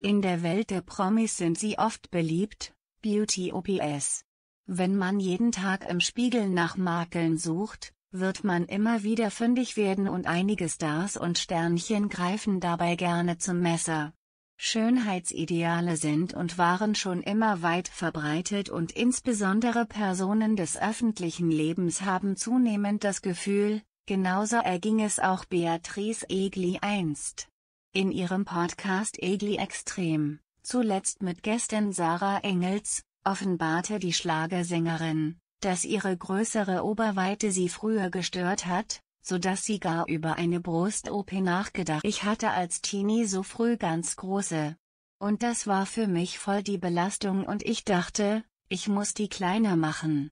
In der Welt der Promis sind sie oft beliebt, Beauty OPS. Wenn man jeden Tag im Spiegel nach Makeln sucht, wird man immer wieder fündig werden und einige Stars und Sternchen greifen dabei gerne zum Messer. Schönheitsideale sind und waren schon immer weit verbreitet und insbesondere Personen des öffentlichen Lebens haben zunehmend das Gefühl, genauso erging es auch Beatrice Egli einst in ihrem Podcast Egli Extrem, zuletzt mit Gästin Sarah Engels, offenbarte die Schlagersängerin, dass ihre größere Oberweite sie früher gestört hat, so dass sie gar über eine Brust-OP nachgedacht. Ich hatte als Teenie so früh ganz große. Und das war für mich voll die Belastung und ich dachte, ich muss die kleiner machen.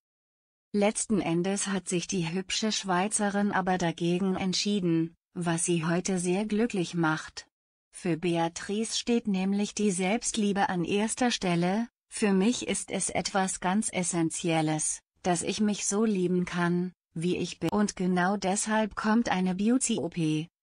Letzten Endes hat sich die hübsche Schweizerin aber dagegen entschieden, was sie heute sehr glücklich macht. Für Beatrice steht nämlich die Selbstliebe an erster Stelle, für mich ist es etwas ganz Essentielles, dass ich mich so lieben kann, wie ich bin. Und genau deshalb kommt eine Beauty-OP,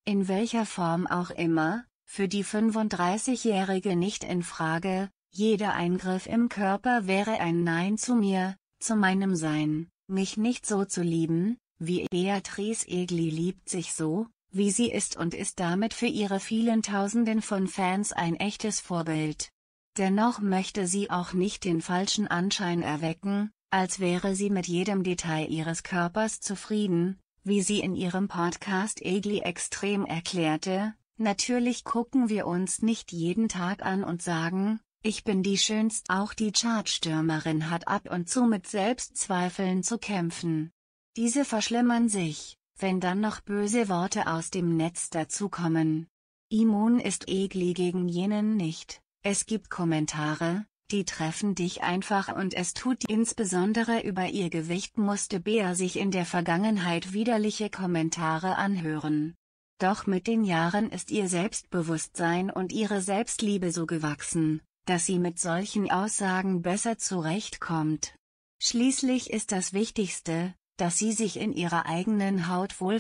in welcher Form auch immer, für die 35-Jährige nicht in Frage, jeder Eingriff im Körper wäre ein Nein zu mir, zu meinem Sein, mich nicht so zu lieben, wie Beatrice Egli liebt sich so, wie sie ist und ist damit für ihre vielen Tausenden von Fans ein echtes Vorbild. Dennoch möchte sie auch nicht den falschen Anschein erwecken, als wäre sie mit jedem Detail ihres Körpers zufrieden, wie sie in ihrem Podcast Egli Extrem erklärte, natürlich gucken wir uns nicht jeden Tag an und sagen, ich bin die schönst auch die Chartstürmerin hat ab und zu mit Selbstzweifeln zu kämpfen. Diese verschlimmern sich, wenn dann noch böse Worte aus dem Netz dazukommen. Immun ist Egli gegen jenen nicht, es gibt Kommentare, die treffen dich einfach und es tut insbesondere über ihr Gewicht musste Bea sich in der Vergangenheit widerliche Kommentare anhören. Doch mit den Jahren ist ihr Selbstbewusstsein und ihre Selbstliebe so gewachsen, dass sie mit solchen Aussagen besser zurechtkommt. Schließlich ist das Wichtigste, dass sie sich in ihrer eigenen Haut wohl